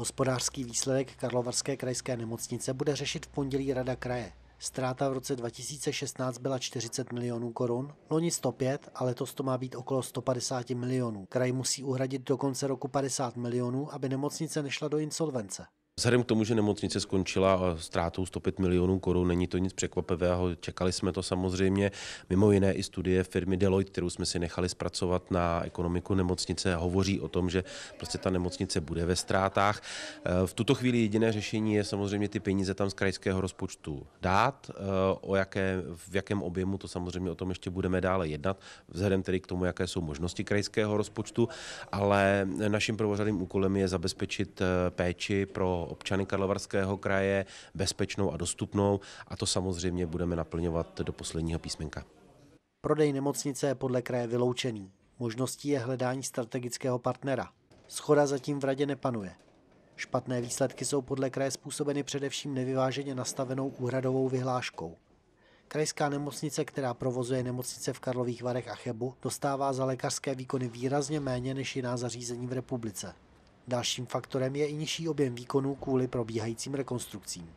Hospodářský výsledek Karlovarské krajské nemocnice bude řešit v pondělí Rada kraje. Stráta v roce 2016 byla 40 milionů korun, loni 105 a letos to má být okolo 150 milionů. Kraj musí uhradit do konce roku 50 milionů, aby nemocnice nešla do insolvence. Vzhledem k tomu, že nemocnice skončila ztrátou 105 milionů korun, není to nic překvapivého, čekali jsme to samozřejmě. Mimo jiné i studie firmy Deloitte, kterou jsme si nechali zpracovat na ekonomiku nemocnice, hovoří o tom, že prostě ta nemocnice bude ve ztrátách. Eh, v tuto chvíli jediné řešení je samozřejmě ty peníze tam z krajského rozpočtu dát. Eh, o jaké, v jakém objemu, to samozřejmě o tom ještě budeme dále jednat, vzhledem tedy k tomu, jaké jsou možnosti krajského rozpočtu, ale naším prvořadým úkolem je zabezpečit eh, péči pro občany Karlovarského kraje, bezpečnou a dostupnou a to samozřejmě budeme naplňovat do posledního písmenka. Prodej nemocnice je podle kraje vyloučený. Možností je hledání strategického partnera. Schoda zatím v radě nepanuje. Špatné výsledky jsou podle kraje způsobeny především nevyváženě nastavenou úhradovou vyhláškou. Krajská nemocnice, která provozuje nemocnice v Karlových Varech a Chebu, dostává za lékařské výkony výrazně méně než jiná zařízení v republice. Dalším faktorem je i nižší objem výkonů kvůli probíhajícím rekonstrukcím.